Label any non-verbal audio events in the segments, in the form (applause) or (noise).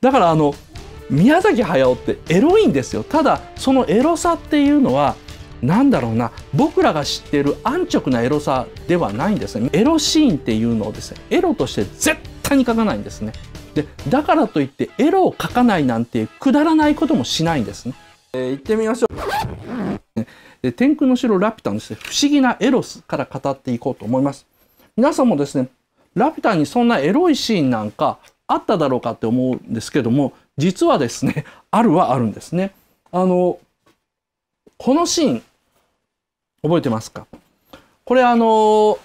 だからあの宮崎駿ってエロいんですよただそのエロさっていうのはなんだろうな僕らが知っている安直なエロさではないんですねエロシーンっていうのをですねエロとして絶対に書かないんですねでだからといってエロを書かないなんてくだらないこともしないんですね、えー、行ってみましょうで天空の城ラピュタのですね不思議なエロスから語っていこうと思います皆さんもですねラピュタにそんなエロいシーンなんかあっただろうかって思うんですけども実はですね (laughs) あるはあるんですね。あのこのシーン覚えてますかこれあの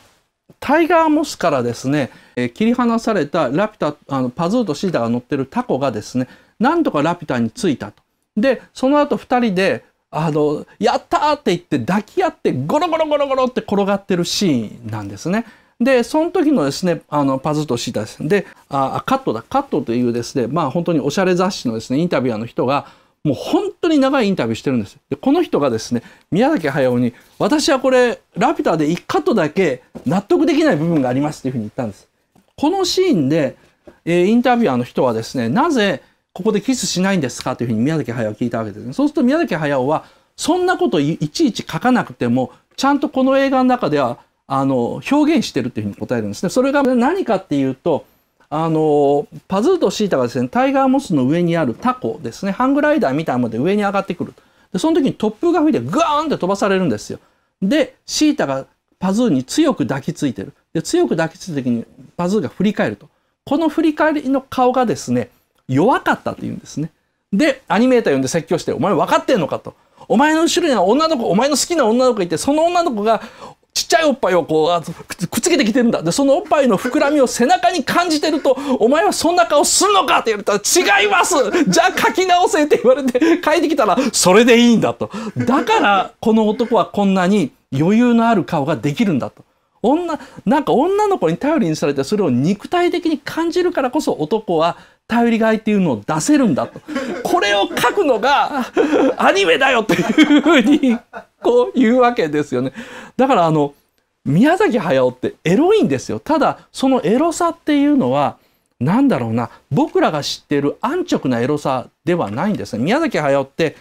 タイガーモスからですね、え切り離されたラピュタあのパズーとシータが乗ってるタコがですねなんとかラピュタに着いたと。でその後2人であの「やった!」って言って抱き合ってゴロゴロゴロゴロって転がってるシーンなんですね。で、その時のですね、あの、パズとシータですで、あ、カットだ、カットというですね、まあ本当におしゃれ雑誌のですね、インタビュアーの人が、もう本当に長いインタビューしてるんです。で、この人がですね、宮崎駿に、私はこれ、ラピュタで1カットだけ納得できない部分がありますっていうふうに言ったんです。このシーンで、えー、インタビュアーの人はですね、なぜここでキスしないんですかというふうに宮崎駿は聞いたわけですね。そうすると宮崎駿は、そんなこといちいち書かなくても、ちゃんとこの映画の中ではあの表現してるっていうふうに答えるんですね。それが何かっていうとあのパズーとシータがですねタイガーモスの上にあるタコですねハングライダーみたいなもので上に上がってくるでその時に突風が吹いてグーンって飛ばされるんですよでシータがパズーに強く抱きついてるで強く抱きついた時にパズーが振り返るとこの振り返りの顔がですね弱かったっていうんですねでアニメーター呼んで説教して「お前分かってんのか」と。お前の後ろには女の子、お前の好きな女の子がいて、その女の子がちっちゃいおっぱいをこうくっつけてきてるんだでそのおっぱいの膨らみを背中に感じてると「お前はそんな顔するのか!」って言われたら「違いますじゃあ書き直せ」って言われて書いてきたら「それでいいんだ」とだからこの男はこんなに余裕のある顔ができるんだと。女なんか女の子に頼りにされてそれを肉体的に感じるからこそ男は頼りがいっていうのを出せるんだとこれを書くのがアニメだよというふうにこう言うわけですよね。だからあの宮崎駿ってエロいんですよ。ただそのエロさっていうのは何だろうな僕らが知ってる安直なエロさではないんですね。宮崎駿って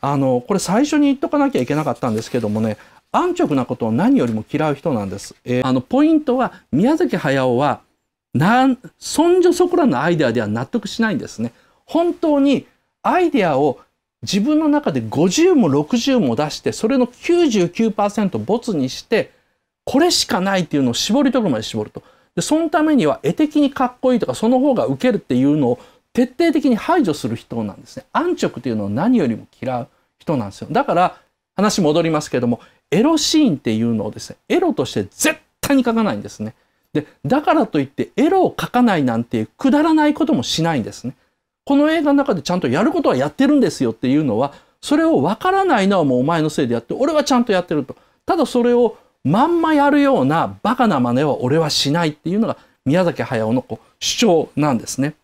あのこれ最初に言っとかなきゃいけなかったんですけどもね安直なことを何よりも嫌う人なんです。えー、あのポイントは宮崎駿はなんそんじょそこらのアイデアでは納得しないんですね。本当にアイデアを自分の中で50も60も出して、それの99%ボツにして、これしかないっていうのを絞り取るまで絞ると。で、そのためには絵的にかっこいいとか、その方がウケるっていうのを徹底的に排除する人なんですね。安直っていうのを何よりも嫌う人なんですよ。だから、話戻りますけども、エロシーンっていうのをですね、エロとして絶対に描かないんですね。で、だからといってエロを描かないなんてくだらないこともしないんですね。この映画の中でちゃんとやることはやってるんですよっていうのは、それをわからないのはもうお前のせいでやって、俺はちゃんとやってると。ただそれをまんまやるようなバカな真似は俺はしないっていうのが宮崎駿のこう主張なんですね。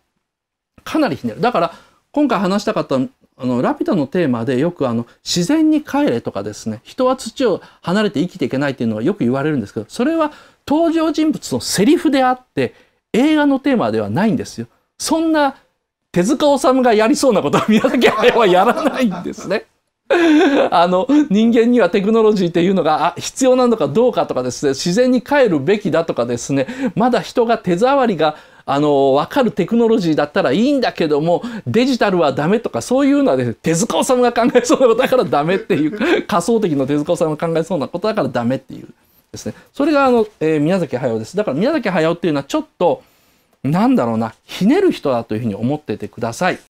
かなりひねる。だから今回話したかったあの、ラピュタのテーマでよくあの、自然に帰れとかですね、人は土を離れて生きていけないっていうのはよく言われるんですけど、それは登場人物のセリフであって、映画のテーマではないんですよ。そんな手塚治虫がやりそうなことは宮崎駿はやらないんですね。(laughs) あの人間にはテクノロジーっていうのが必要なのかどうかとかですね自然に帰るべきだとかですねまだ人が手触りがあの分かるテクノロジーだったらいいんだけどもデジタルはダメとかそういうのは、ね、手塚治虫が考えそうなことだからダメっていう (laughs) 仮想的の手塚治虫が考えそうなことだからダメっていうですねそれがあの、えー、宮崎駿ですだから宮崎駿っていうのはちょっとなんだろうな、ひねる人だというふうに思っててください。